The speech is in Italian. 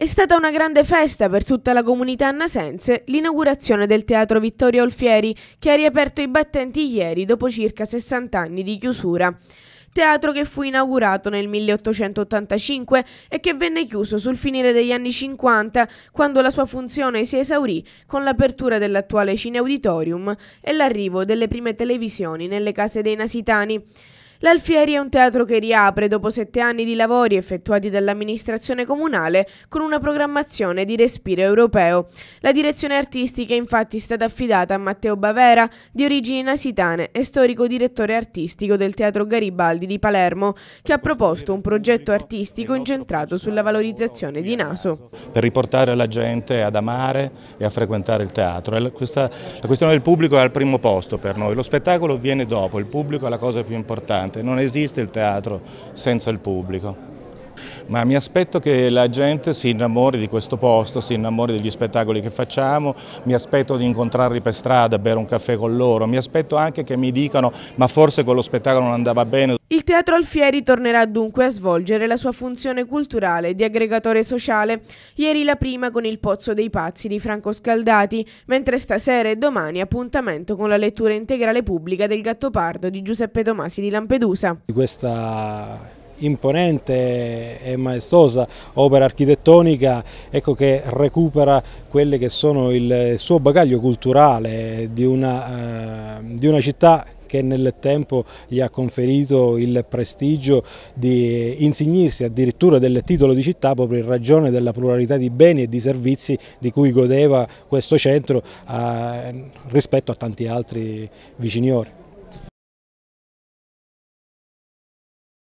È stata una grande festa per tutta la comunità nasense l'inaugurazione del Teatro Vittorio Olfieri, che ha riaperto i battenti ieri dopo circa 60 anni di chiusura. Teatro che fu inaugurato nel 1885 e che venne chiuso sul finire degli anni 50, quando la sua funzione si esaurì con l'apertura dell'attuale Cine Auditorium e l'arrivo delle prime televisioni nelle case dei nasitani. L'Alfieri è un teatro che riapre dopo sette anni di lavori effettuati dall'amministrazione comunale con una programmazione di respiro europeo. La direzione artistica è infatti stata affidata a Matteo Bavera, di origini nasitane e storico direttore artistico del Teatro Garibaldi di Palermo, che ha proposto un progetto artistico incentrato sulla valorizzazione di Naso. Per riportare la gente ad amare e a frequentare il teatro. la questione del pubblico è al primo posto per noi, lo spettacolo viene dopo, il pubblico è la cosa più importante importante, non esiste il teatro senza il pubblico ma mi aspetto che la gente si innamori di questo posto, si innamori degli spettacoli che facciamo, mi aspetto di incontrarli per strada, bere un caffè con loro, mi aspetto anche che mi dicano ma forse quello spettacolo non andava bene. Il Teatro Alfieri tornerà dunque a svolgere la sua funzione culturale di aggregatore sociale, ieri la prima con il Pozzo dei Pazzi di Franco Scaldati, mentre stasera e domani appuntamento con la lettura integrale pubblica del Gattopardo di Giuseppe Tomasi di Lampedusa. Questa imponente e maestosa opera architettonica ecco che recupera quelle che sono il suo bagaglio culturale di una, eh, di una città che nel tempo gli ha conferito il prestigio di insignirsi addirittura del titolo di città proprio in ragione della pluralità di beni e di servizi di cui godeva questo centro eh, rispetto a tanti altri viciniori.